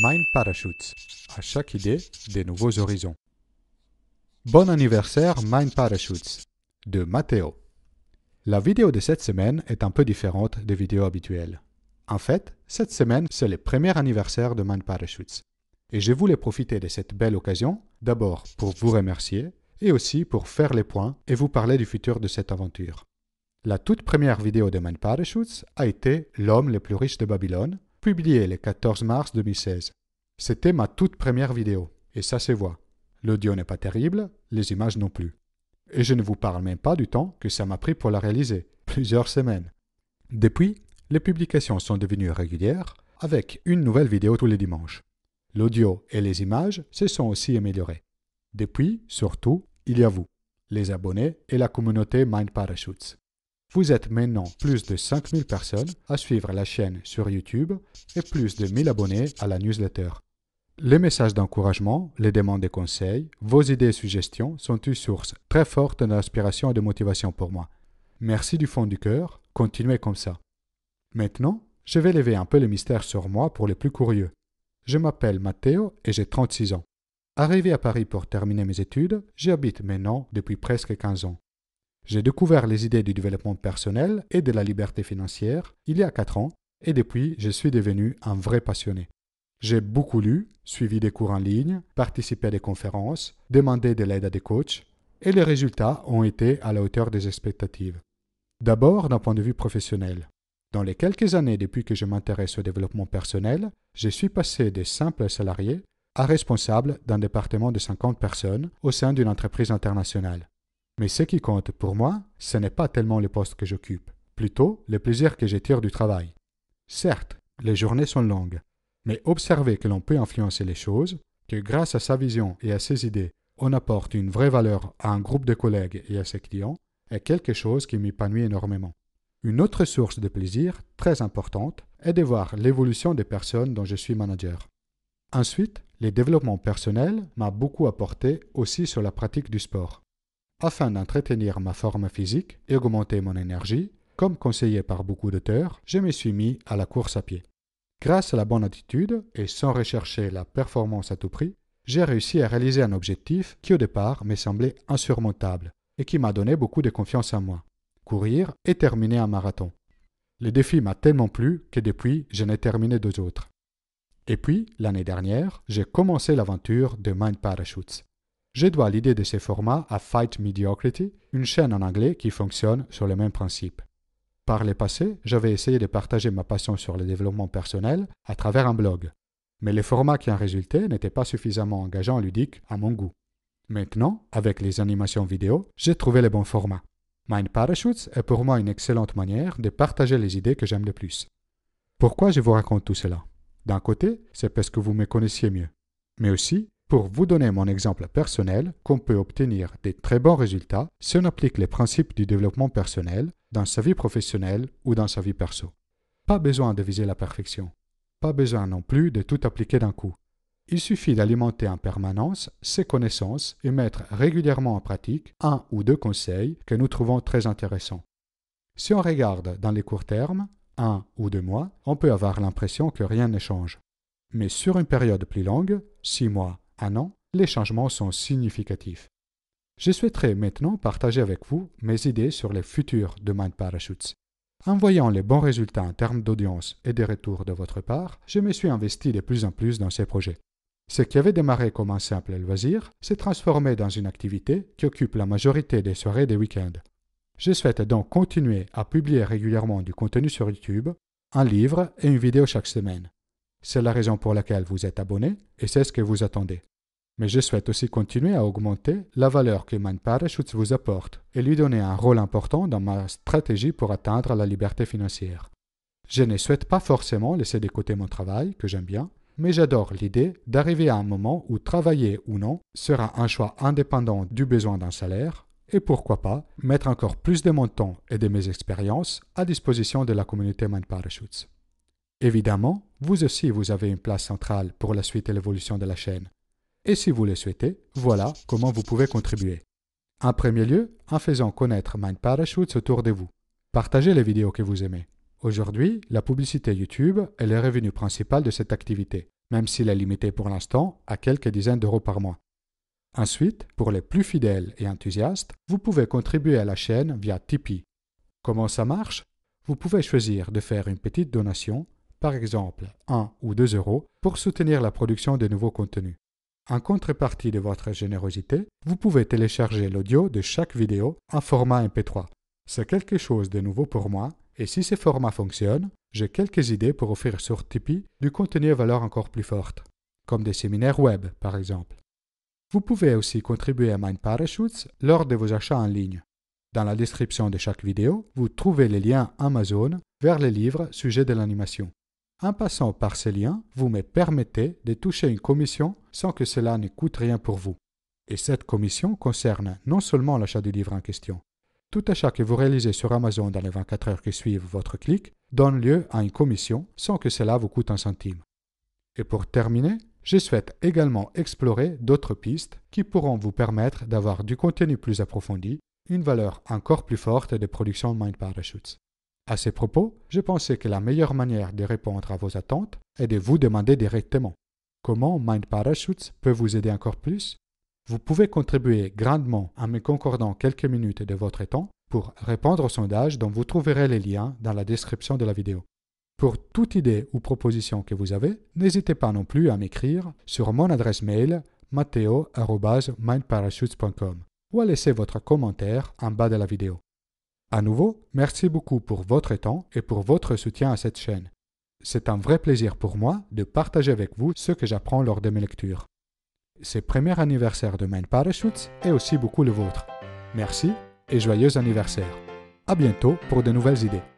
Mind Parachutes. À chaque idée, des nouveaux horizons. Bon anniversaire Mind Parachutes de Matteo. La vidéo de cette semaine est un peu différente des vidéos habituelles. En fait, cette semaine, c'est le premier anniversaire de Mind Parachutes. Et je voulais profiter de cette belle occasion, d'abord pour vous remercier, et aussi pour faire les points et vous parler du futur de cette aventure. La toute première vidéo de Mind Parachutes a été L'homme le plus riche de Babylone, publié le 14 mars 2016. C'était ma toute première vidéo, et ça se voit. L'audio n'est pas terrible, les images non plus. Et je ne vous parle même pas du temps que ça m'a pris pour la réaliser, plusieurs semaines. Depuis, les publications sont devenues régulières, avec une nouvelle vidéo tous les dimanches. L'audio et les images se sont aussi améliorées. Depuis, surtout, il y a vous, les abonnés et la communauté Mind Parachutes. Vous êtes maintenant plus de 5000 personnes à suivre la chaîne sur YouTube et plus de 1000 abonnés à la newsletter. Les messages d'encouragement, les demandes de conseils, vos idées et suggestions sont une source très forte d'inspiration et de motivation pour moi. Merci du fond du cœur, continuez comme ça. Maintenant, je vais lever un peu le mystère sur moi pour les plus curieux. Je m'appelle Matteo et j'ai 36 ans. Arrivé à Paris pour terminer mes études, j'y habite maintenant depuis presque 15 ans. J'ai découvert les idées du développement personnel et de la liberté financière il y a 4 ans et depuis, je suis devenu un vrai passionné. J'ai beaucoup lu, suivi des cours en ligne, participé à des conférences, demandé de l'aide à des coachs et les résultats ont été à la hauteur des expectatives. D'abord d'un point de vue professionnel. Dans les quelques années depuis que je m'intéresse au développement personnel, je suis passé de simple salarié à responsable d'un département de 50 personnes au sein d'une entreprise internationale. Mais ce qui compte pour moi, ce n'est pas tellement le poste que j'occupe, plutôt le plaisir que j'étire du travail. Certes, les journées sont longues, mais observer que l'on peut influencer les choses, que grâce à sa vision et à ses idées, on apporte une vraie valeur à un groupe de collègues et à ses clients, est quelque chose qui m'épanouit énormément. Une autre source de plaisir, très importante, est de voir l'évolution des personnes dont je suis manager. Ensuite, le développement personnel m'a beaucoup apporté aussi sur la pratique du sport. Afin d'entretenir ma forme physique et augmenter mon énergie, comme conseillé par beaucoup d'auteurs, je me suis mis à la course à pied. Grâce à la bonne attitude et sans rechercher la performance à tout prix, j'ai réussi à réaliser un objectif qui au départ me semblait insurmontable et qui m'a donné beaucoup de confiance en moi, courir et terminer un marathon. Le défi m'a tellement plu que depuis, je n'ai terminé deux autres. Et puis, l'année dernière, j'ai commencé l'aventure de Mind Parachutes. Je dois l'idée de ces formats à Fight Mediocrity, une chaîne en anglais qui fonctionne sur le même principe. Par le passé, j'avais essayé de partager ma passion sur le développement personnel à travers un blog, mais les formats qui en résultaient n'étaient pas suffisamment engageants et ludiques à mon goût. Maintenant, avec les animations vidéo, j'ai trouvé le bon format. Mind Parachutes est pour moi une excellente manière de partager les idées que j'aime le plus. Pourquoi je vous raconte tout cela D'un côté, c'est parce que vous me connaissiez mieux, mais aussi pour vous donner mon exemple personnel, qu'on peut obtenir des très bons résultats si on applique les principes du développement personnel dans sa vie professionnelle ou dans sa vie perso. Pas besoin de viser la perfection. Pas besoin non plus de tout appliquer d'un coup. Il suffit d'alimenter en permanence ses connaissances et mettre régulièrement en pratique un ou deux conseils que nous trouvons très intéressants. Si on regarde dans les courts termes, un ou deux mois, on peut avoir l'impression que rien ne change. Mais sur une période plus longue, six mois, un ah an, les changements sont significatifs. Je souhaiterais maintenant partager avec vous mes idées sur les futurs demandes parachutes. En voyant les bons résultats en termes d'audience et des retours de votre part, je me suis investi de plus en plus dans ces projets. Ce qui avait démarré comme un simple loisir s'est transformé dans une activité qui occupe la majorité des soirées des week-ends. Je souhaite donc continuer à publier régulièrement du contenu sur YouTube, un livre et une vidéo chaque semaine. C'est la raison pour laquelle vous êtes abonné et c'est ce que vous attendez mais je souhaite aussi continuer à augmenter la valeur que mein Parachutes vous apporte et lui donner un rôle important dans ma stratégie pour atteindre la liberté financière. Je ne souhaite pas forcément laisser de côté mon travail, que j'aime bien, mais j'adore l'idée d'arriver à un moment où travailler ou non sera un choix indépendant du besoin d'un salaire, et pourquoi pas mettre encore plus de mon temps et de mes expériences à disposition de la communauté Mind Parachutes. Évidemment, vous aussi vous avez une place centrale pour la suite et l'évolution de la chaîne, et si vous le souhaitez, voilà comment vous pouvez contribuer. En premier lieu, en faisant connaître Mind Parachutes autour de vous. Partagez les vidéos que vous aimez. Aujourd'hui, la publicité YouTube est le revenu principal de cette activité, même s'il est limité pour l'instant à quelques dizaines d'euros par mois. Ensuite, pour les plus fidèles et enthousiastes, vous pouvez contribuer à la chaîne via Tipeee. Comment ça marche Vous pouvez choisir de faire une petite donation, par exemple 1 ou 2 euros, pour soutenir la production de nouveaux contenus. En contrepartie de votre générosité, vous pouvez télécharger l'audio de chaque vidéo en format MP3. C'est quelque chose de nouveau pour moi, et si ce format fonctionne, j'ai quelques idées pour offrir sur Tipeee du contenu à valeur encore plus forte, comme des séminaires web par exemple. Vous pouvez aussi contribuer à Mind Parachutes lors de vos achats en ligne. Dans la description de chaque vidéo, vous trouvez les liens Amazon vers les livres sujets de l'animation. En passant par ces liens, vous me permettez de toucher une commission sans que cela ne coûte rien pour vous. Et cette commission concerne non seulement l'achat du livre en question. Tout achat que vous réalisez sur Amazon dans les 24 heures qui suivent votre clic donne lieu à une commission sans que cela vous coûte un centime. Et pour terminer, je souhaite également explorer d'autres pistes qui pourront vous permettre d'avoir du contenu plus approfondi, une valeur encore plus forte des productions Mind Parachutes. À ces propos, je pensais que la meilleure manière de répondre à vos attentes est de vous demander directement comment Mind Parachutes peut vous aider encore plus. Vous pouvez contribuer grandement en me concordant quelques minutes de votre temps pour répondre au sondage dont vous trouverez les liens dans la description de la vidéo. Pour toute idée ou proposition que vous avez, n'hésitez pas non plus à m'écrire sur mon adresse mail matteo.mindparachutes.com ou à laisser votre commentaire en bas de la vidéo. À nouveau, merci beaucoup pour votre temps et pour votre soutien à cette chaîne. C'est un vrai plaisir pour moi de partager avec vous ce que j'apprends lors de mes lectures. C'est premier anniversaire de Main Parachutes et aussi beaucoup le vôtre. Merci et joyeux anniversaire. À bientôt pour de nouvelles idées.